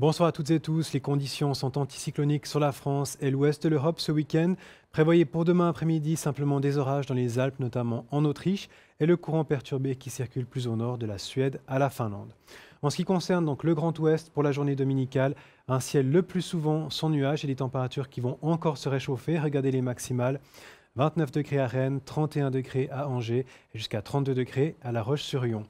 Bonsoir à toutes et tous. Les conditions sont anticycloniques sur la France et l'ouest de l'Europe ce week-end. Prévoyez pour demain après-midi simplement des orages dans les Alpes, notamment en Autriche, et le courant perturbé qui circule plus au nord de la Suède à la Finlande. En ce qui concerne donc le Grand Ouest, pour la journée dominicale, un ciel le plus souvent sans nuages et des températures qui vont encore se réchauffer. Regardez les maximales. 29 degrés à Rennes, 31 degrés à Angers et jusqu'à 32 degrés à La Roche-sur-Yon.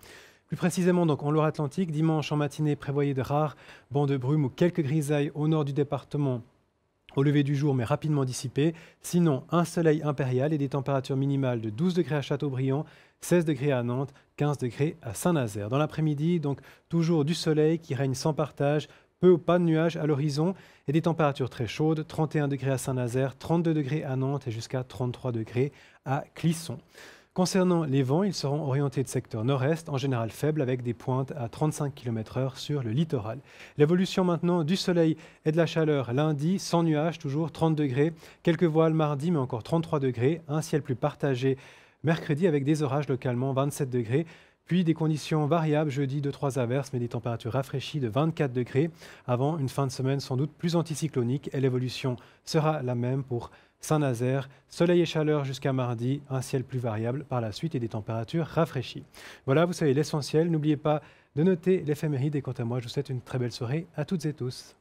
Plus précisément, donc, en Loire-Atlantique, dimanche en matinée, prévoyez de rares bancs de brume ou quelques grisailles au nord du département au lever du jour, mais rapidement dissipés. Sinon, un soleil impérial et des températures minimales de 12 degrés à Châteaubriant, 16 degrés à Nantes, 15 degrés à Saint-Nazaire. Dans l'après-midi, donc toujours du soleil qui règne sans partage, peu ou pas de nuages à l'horizon et des températures très chaudes, 31 degrés à Saint-Nazaire, 32 degrés à Nantes et jusqu'à 33 degrés à Clisson. Concernant les vents, ils seront orientés de secteur nord-est, en général faible, avec des pointes à 35 km/h sur le littoral. L'évolution maintenant du soleil et de la chaleur lundi, sans nuages, toujours 30 degrés, quelques voiles mardi, mais encore 33 degrés, un ciel plus partagé mercredi avec des orages localement 27 degrés. Puis des conditions variables jeudi, 2-3 averses, mais des températures rafraîchies de 24 degrés avant une fin de semaine sans doute plus anticyclonique et l'évolution sera la même pour Saint-Nazaire, soleil et chaleur jusqu'à mardi, un ciel plus variable par la suite et des températures rafraîchies. Voilà, vous savez l'essentiel. N'oubliez pas de noter l'éphéméride et quant à moi, je vous souhaite une très belle soirée à toutes et tous.